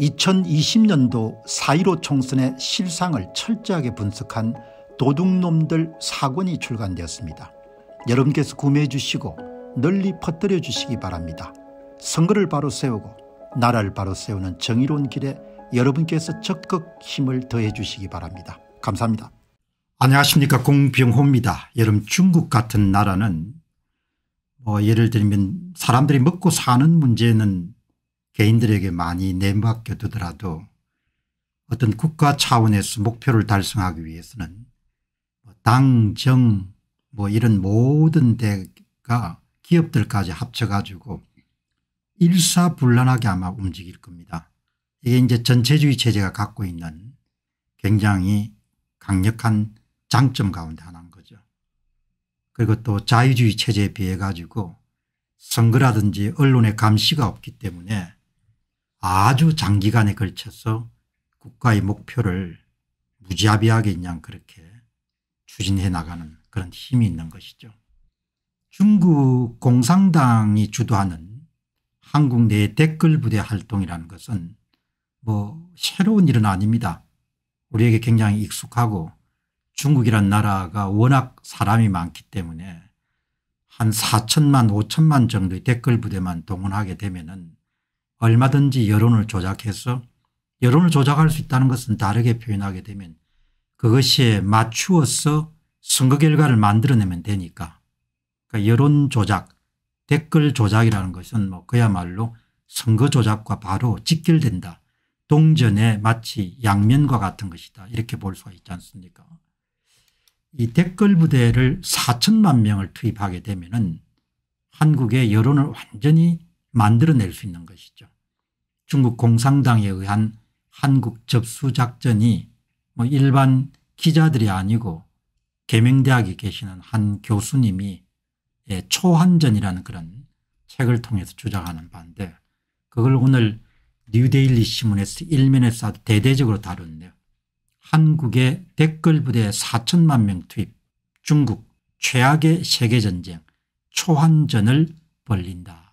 2020년도 4.15 총선의 실상을 철저하게 분석한 도둑놈들 사권이 출간되었습니다. 여러분께서 구매해 주시고 널리 퍼뜨려 주시기 바랍니다. 선거를 바로 세우고 나라를 바로 세우는 정의로운 길에 여러분께서 적극 힘을 더해 주시기 바랍니다. 감사합니다. 안녕하십니까 공병호입니다. 여러분 중국 같은 나라는 뭐 예를 들면 사람들이 먹고 사는 문제는 개인들에게 많이 내맡겨 두더라도 어떤 국가 차원에서 목표를 달성하기 위해서는 뭐 당, 정, 뭐 이런 모든 데가 기업들까지 합쳐가지고 일사불란하게 아마 움직일 겁니다. 이게 이제 전체주의 체제가 갖고 있는 굉장히 강력한 장점 가운데 하나인 거죠. 그리고 또 자유주의 체제에 비해 가지고 선거라든지 언론의 감시가 없기 때문에 아주 장기간에 걸쳐서 국가의 목표를 무자비하게 그냥 그렇게 추진해 나가는 그런 힘이 있는 것이죠. 중국 공산당이 주도하는 한국 내 댓글 부대 활동이라는 것은 뭐 새로운 일은 아닙니다. 우리에게 굉장히 익숙하고 중국이란 나라가 워낙 사람이 많기 때문에 한 4천만 5천만 정도의 댓글 부대만 동원하게 되면 은 얼마든지 여론을 조작해서 여론을 조작할 수 있다는 것은 다르게 표현하게 되면 그것에 맞추어서 선거 결과를 만들어내면 되니까 그러니까 여론 조작 댓글 조작이라는 것은 뭐 그야말로 선거 조작과 바로 직결된다. 동전에 마치 양면과 같은 것이다. 이렇게 볼 수가 있지 않습니까 이 댓글 부대를 4천만 명을 투입하게 되면 은 한국의 여론을 완전히 만들어낼 수 있는 것이죠. 중국 공산당에 의한 한국 접수작전이 뭐 일반 기자들이 아니고 개명대학에 계시는 한 교수님이 예, 초한전이라는 그런 책을 통해서 주장하는 바인데 그걸 오늘 뉴데일리 신문에서 일면에서 대대적으로 다뤘네요. 한국의 댓글 부대 4천만 명 투입, 중국 최악의 세계전쟁, 초한전을 벌린다.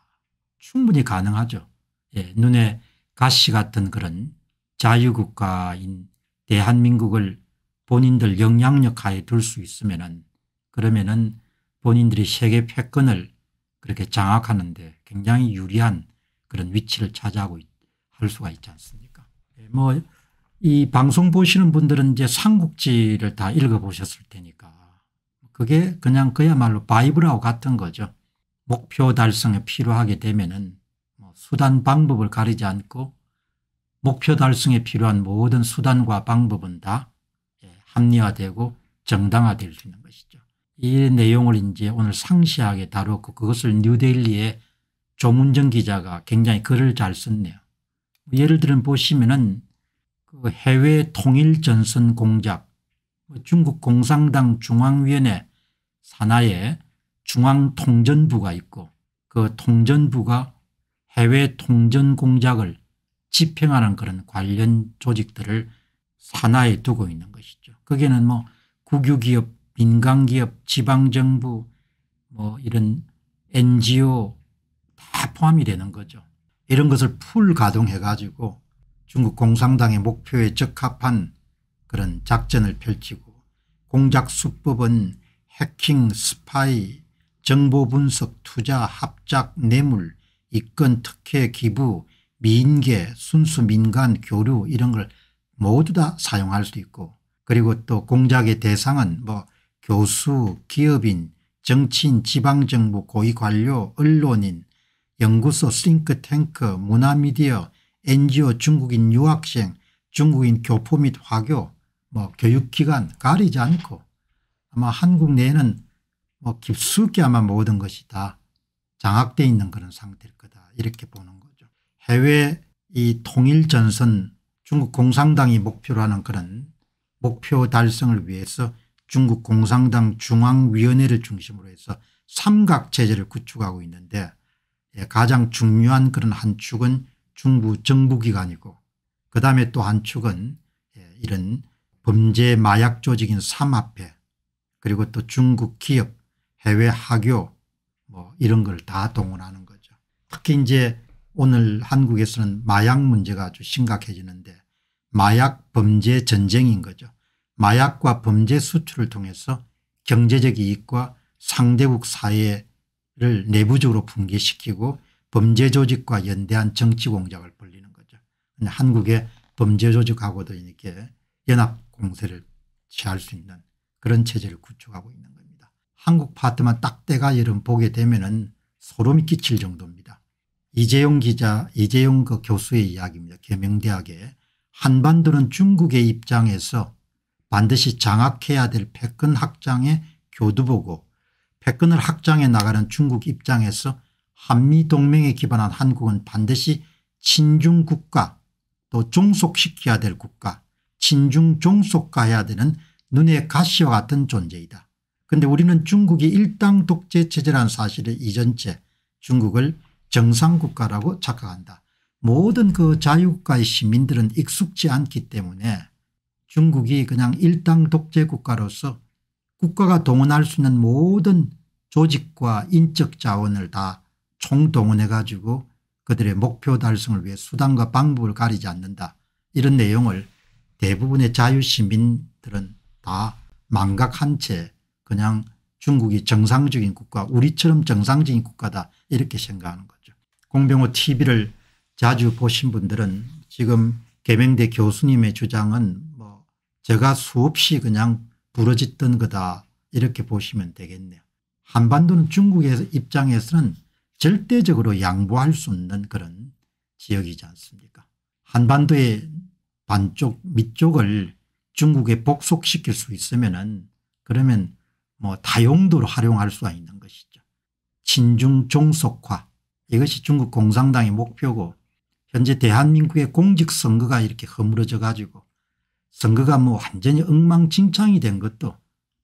충분히 가능하죠. 예, 눈에 가시 같은 그런 자유국가인 대한민국을 본인들 영향력 하에 둘 수 있으면은 그러면은 본인들이 세계 패권을 그렇게 장악하는데 굉장히 유리한 그런 위치를 차지하고 있, 할 수가 있지 않습니까? 예, 뭐이 방송 보시는 분들은 이제 삼국지를 다 읽어보셨을 테니까 그게 그냥 그야말로 바이블하고 같은 거죠. 목표 달성에 필요하게 되면은 뭐 수단 방법을 가리지 않고 목표 달성에 필요한 모든 수단과 방법은 다 예, 합리화되고 정당화될수있는 것이죠. 이 내용을 이제 오늘 상세하게 다뤘고 그것을 뉴데일리의 조문정 기자가 굉장히 글을 잘 썼네요. 뭐 예를 들면 보시면은 그 해외 통일 전선 공작 뭐 중국 공산당 중앙위원회 산하에 중앙통전부가 있고 그 통전부가 해외 통전 공작을 집행하는 그런 관련 조직들을 산하에 두고 있는 것이죠. 거기에는 뭐 국유기업, 민간기업, 지방정부 뭐 이런 NGO 다 포함이 되는 거죠. 이런 것을 풀 가동해 가지고 중국 공산당의 목표에 적합한 그런 작전을 펼치고 공작 수법은 해킹, 스파이, 정보분석 투자 합작 뇌물 이권 특혜 기부 민계 순수 민간 교류 이런 걸 모두 다 사용할 수 있고 그리고 또 공작의 대상은 뭐 교수 기업인 정치인 지방정부 고위관료 언론인 연구소 싱크탱크 문화미디어 NGO 중국인 유학생 중국인 교포 및 화교 뭐 교육기관 가리지 않고 아마 한국 내에는 뭐깊숙이아마 모든 것이 다 장악되어 있는 그런 상태일 거다 이렇게 보는 거죠. 해외 이 통일전선 중국 공산당이 목표로 하는 그런 목표 달성을 위해서 중국 공산당 중앙위원회를 중심으로 해서 삼각체제를 구축하고 있는데 예, 가장 중요한 그런 한 축은 중부 정부기관이고 그다음에 또 한 축은 예, 이런 범죄 마약 조직인 삼합회 그리고 또 중국 기업 해외 학교 뭐 이런 걸 다 동원하는 거죠. 특히 이제 오늘 한국에서는 마약 문제가 아주 심각해지는데 마약 범죄 전쟁인 거죠. 마약과 범죄 수출을 통해서 경제적 이익과 상대국 사회를 내부적으로 붕괴시키고 범죄 조직과 연대한 정치 공작을 벌리는 거죠. 한국의 범죄 조직하고도 이렇게 연합 공세를 취할 수 있는 그런 체제를 구축하고 있는 겁니다. 한국 파트만 딱 때가 여름 보게 되면은 소름이 끼칠 정도입니다. 이재용 기자 이재용 그 교수의 이야기입니다. 개명대학에 한반도는 중국의 입장에서 반드시 장악해야 될 패권 확장의 교두보고 패권을 확장해 나가는 중국 입장에서 한미동맹에 기반한 한국은 반드시 친중 국가 또 종속시켜야 될 국가 친중 종속가해야 되는 눈의 가시와 같은 존재이다. 그런데 우리는 중국이 일당 독재 체제란 사실을 이전째 중국을 정상국가라고 착각한다. 모든 그 자유국가의 시민들은 익숙지 않기 때문에 중국이 그냥 일당 독재국가로서 국가가 동원할 수 있는 모든 조직과 인적 자원을 다 총동원해 가지고 그들의 목표 달성을 위해 수단과 방법을 가리지 않는다. 이런 내용을 대부분의 자유시민들은 다 망각한 채 그냥 중국이 정상적인 국가 우리처럼 정상적인 국가다 이렇게 생각하는 거죠. 공병호 tv를 자주 보신 분들은 지금 개명대 교수님의 주장은 뭐 제가 수없이 그냥 부러졌던 거다 이렇게 보시면 되겠네요. 한반도는 중국의 입장에서는 절대적으로 양보할 수 없는 그런 지역이지 않습니까 한반도의 반쪽 밑쪽을 중국에 복속시킬 수 있으면 은 그러면 뭐 다용도로 활용할 수가 있는 것이죠. 친중 종속화 이것이 중국 공산당의 목표고 현재 대한민국의 공직선거가 이렇게 허물어져 가지고 선거가 뭐 완전히 엉망진창이 된 것도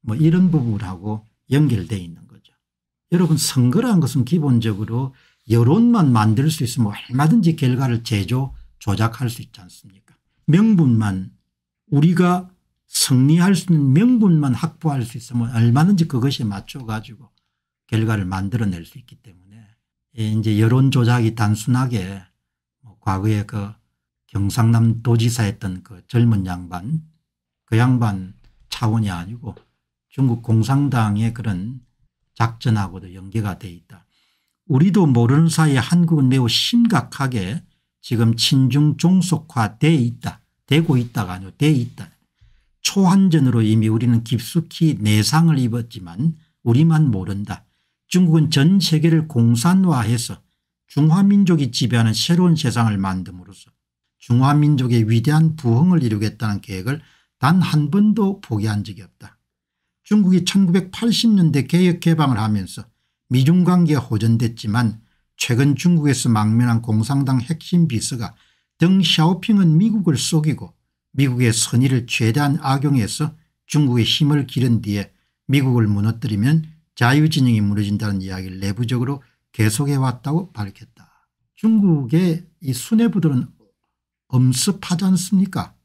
뭐 이런 부분하고 연결되어 있는 거죠. 여러분 선거란 것은 기본적으로 여론만 만들 수 있으면 얼마든지 결과를 제조 조작할 수 있지 않습니까 명분만 우리가 승리할 수 있는 명분만 확보할 수 있으면 얼마든지 그것에 맞춰 가지고 결과를 만들어낼 수 있기 때문에 예, 이제 여론 조작이 단순하게 뭐 과거에 그 경상남 도지사였던 그 젊은 양반 그 양반 차원이 아니고 중국 공산당의 그런 작전하고도 연계가 돼 있다. 우리도 모르는 사이에 한국은 매우 심각하게 지금 친중 종속화 돼 있다. 되고 있다가 아니고 돼 있다. 초한전으로 이미 우리는 깊숙이 내상을 입었지만 우리만 모른다. 중국은 전 세계를 공산화해서 중화민족이 지배하는 새로운 세상을 만듦으로써 중화민족의 위대한 부흥을 이루겠다는 계획을 단 한 번도 포기한 적이 없다. 중국이 1980년대 개혁개방을 하면서 미중관계 호전됐지만 최근 중국에서 망명한 공산당 핵심 비서가 덩샤오핑은 미국을 속이고 미국의 선의를 최대한 악용해서 중국의 힘을 기른 뒤에 미국을 무너뜨리면 자유진영이 무너진다는 이야기를 내부적으로 계속해왔다고 밝혔다. 중국의 이 수뇌부들은 엄습하지 않습니까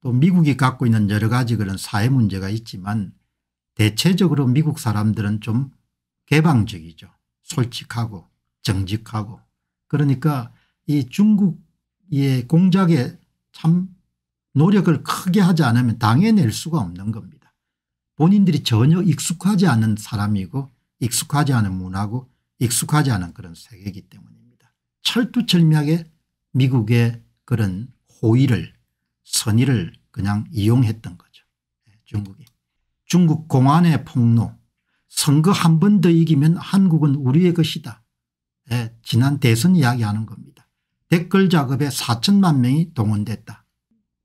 또 미국이 갖고 있는 여러 가지 그런 사회 문제가 있지만 대체적으로 미국 사람들은 좀 개방적이죠. 솔직하고 정직하고 그러니까 이 중국의 공작에 참 노력을 크게 하지 않으면 당해낼 수가 없는 겁니다. 본인들이 전혀 익숙하지 않은 사람이고 익숙하지 않은 문화고 익숙하지 않은 그런 세계이기 때문입니다. 철두철미하게 미국의 그런 호의를 선의를 그냥 이용했던 거죠. 예, 중국이. 중국 공안의 폭로 선거 한 번 더 이기면 한국은 우리의 것이다. 예, 지난 대선 이야기하는 겁니다. 댓글 작업에 4천만 명이 동원됐다.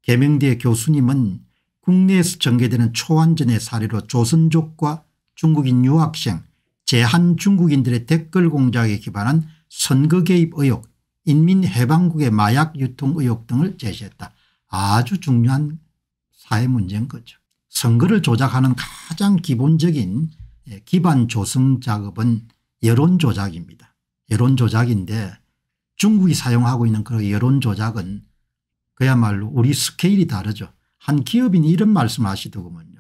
개명대 교수님은 국내에서 전개되는 초완전의 사례로 조선족과 중국인 유학생 제한 중국인들의 댓글 공작에 기반한 선거 개입 의혹 인민해방국의 마약 유통 의혹 등을 제시했다. 아주 중요한 사회 문제인 거죠. 선거를 조작하는 가장 기본적인 예, 기반 조성 작업은 여론 조작입니다. 여론 조작인데 중국이 사용하고 있는 그 여론 조작은 그야말로 우리 스케일이 다르죠. 한 기업인이 이런 말씀하시더군요.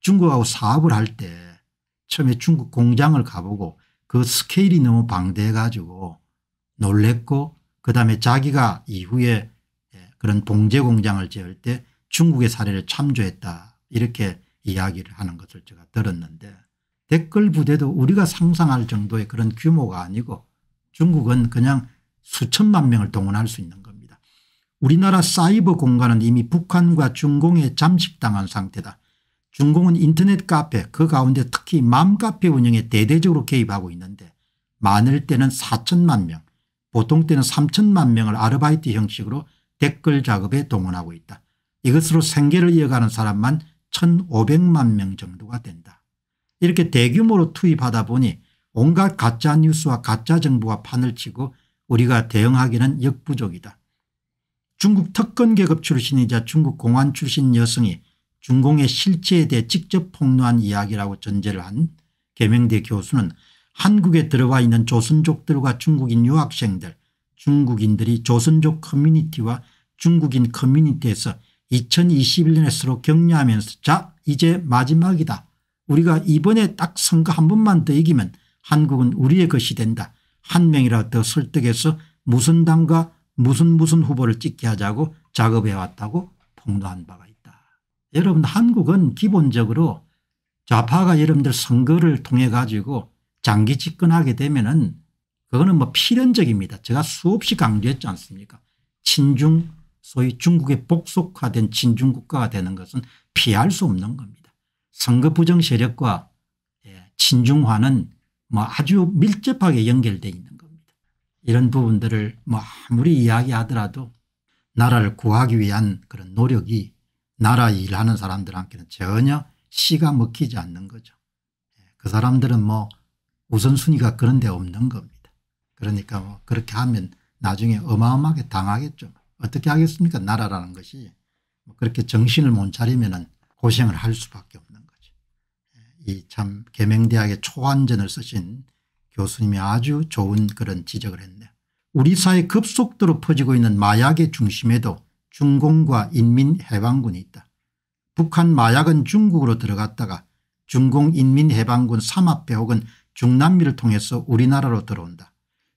중국하고 사업을 할 때 처음에 중국 공장을 가보고 그 스케일이 너무 방대해 가지고 놀랬고 그다음에 자기가 이후에 예, 그런 봉제 공장을 지을 때 중국의 사례를 참조했다 이렇게 이야기를 하는 것을 제가 들었는데 댓글 부대도 우리가 상상할 정도의 그런 규모가 아니고 중국은 그냥 수천만 명을 동원할 수 있는 겁니다. 우리나라 사이버 공간은 이미 북한과 중공에 잠식당한 상태다. 중공은 인터넷 카페 그 가운데 특히 맘카페 운영에 대대적으로 개입하고 있는데 많을 때는 4천만 명 보통 때는 3천만 명을 아르바이트 형식으로 댓글 작업에 동원하고 있다. 이것으로 생계를 이어가는 사람만 1,500만 명 정도가 된다. 이렇게 대규모로 투입하다 보니 온갖 가짜뉴스와 가짜정보가 판을 치고 우리가 대응하기는 역부족이다. 중국 특권 계급 출신이자 중국 공안 출신 여성이 중공의 실체에 대해 직접 폭로한 이야기라고 전제를 한 개명대 교수는 한국에 들어와 있는 조선족들과 중국인 유학생들 중국인들이 조선족 커뮤니티와 중국인 커뮤니티에서 2021년에 서로 격려하면서 자 이제 마지막이다. 우리가 이번에 딱 선거 한 번만 더 이기면 한국은 우리의 것이 된다. 한 명이라도 더 설득해서 무선당과 무슨 무슨 후보를 찍게 하자고 작업해왔다고 폭로한 바가 있다. 여러분 한국은 기본적으로 좌파가 여러분들 선거를 통해 가지고 장기 집권하게 되면은 그거는 뭐 필연적입니다. 제가 수없이 강조했지 않습니까 친중 소위 중국에 복속화된 친중국가가 되는 것은 피할 수 없는 겁니다. 선거 부정 세력과 예, 친중화는 뭐 아주 밀접하게 연결되어 있는 이런 부분들을 뭐 아무리 이야기하더라도 나라를 구하기 위한 그런 노력이 나라 일하는 사람들한테는 전혀 시가 먹히지 않는 거죠. 예, 그 사람들은 뭐 우선순위가 그런 데 없는 겁니다. 그러니까 뭐 그렇게 하면 나중에 어마어마하게 당하겠죠. 어떻게 하겠습니까 나라라는 것이 뭐 그렇게 정신을 못 차리면 고생을 할 수밖에 없는 거죠. 예, 이참 개명대학의 초안전을 쓰신 교수님이 아주 좋은 그런 지적을 했네요. 우리 사회 급속도로 퍼지고 있는 마약의 중심에도 중공과 인민해방군이 있다. 북한 마약은 중국으로 들어갔다가 중공인민해방군 삼합배 혹은 중남미를 통해서 우리나라로 들어온다.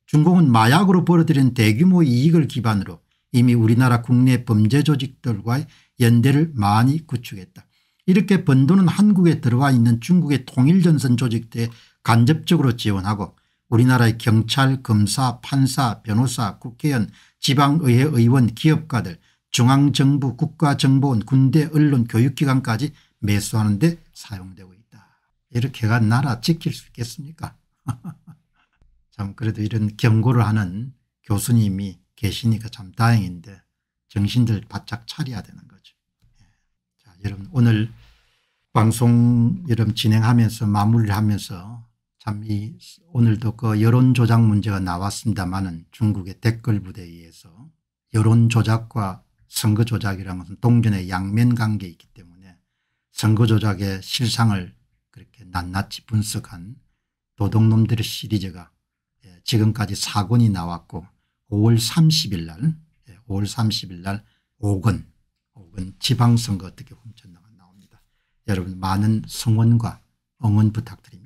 중공은 마약으로 벌어들인 대규모 이익을 기반으로 이미 우리나라 국내 범죄 조직들과의 연대를 많이 구축했다. 이렇게 번도는 한국에 들어와 있는 중국의 통일전선 조직대의 간접적으로 지원하고 우리나라의 경찰, 검사, 판사, 변호사, 국회의원, 지방의회 의원, 기업가들, 중앙정부, 국가정보원, 군대, 언론, 교육기관까지 매수하는 데 사용되고 있다. 이렇게가 나라 지킬 수 있겠습니까 참 그래도 이런 경고를 하는 교수님이 계시니까 참 다행인데 정신들 바짝 차려야 되는 거죠. 예. 자, 여러분 오늘 방송 여러분 진행하면서 마무리하면서 참이 오늘도 그 여론 조작 문제가 나왔습니다마는 중국의 댓글 부대에 의해서 여론 조작과 선거 조작이라는 것은 동전의 양면 관계에 있기 때문에 선거 조작의 실상을 그렇게 낱낱이 분석한 도둑놈들의 시리즈가 예, 지금까지 4권이 나왔고 5월 30일 날 5월 예, 30일 날 5권 5권 지방선거 어떻게 훔쳤나가 나옵니다. 여러분 많은 성원과 응원 부탁드립니다.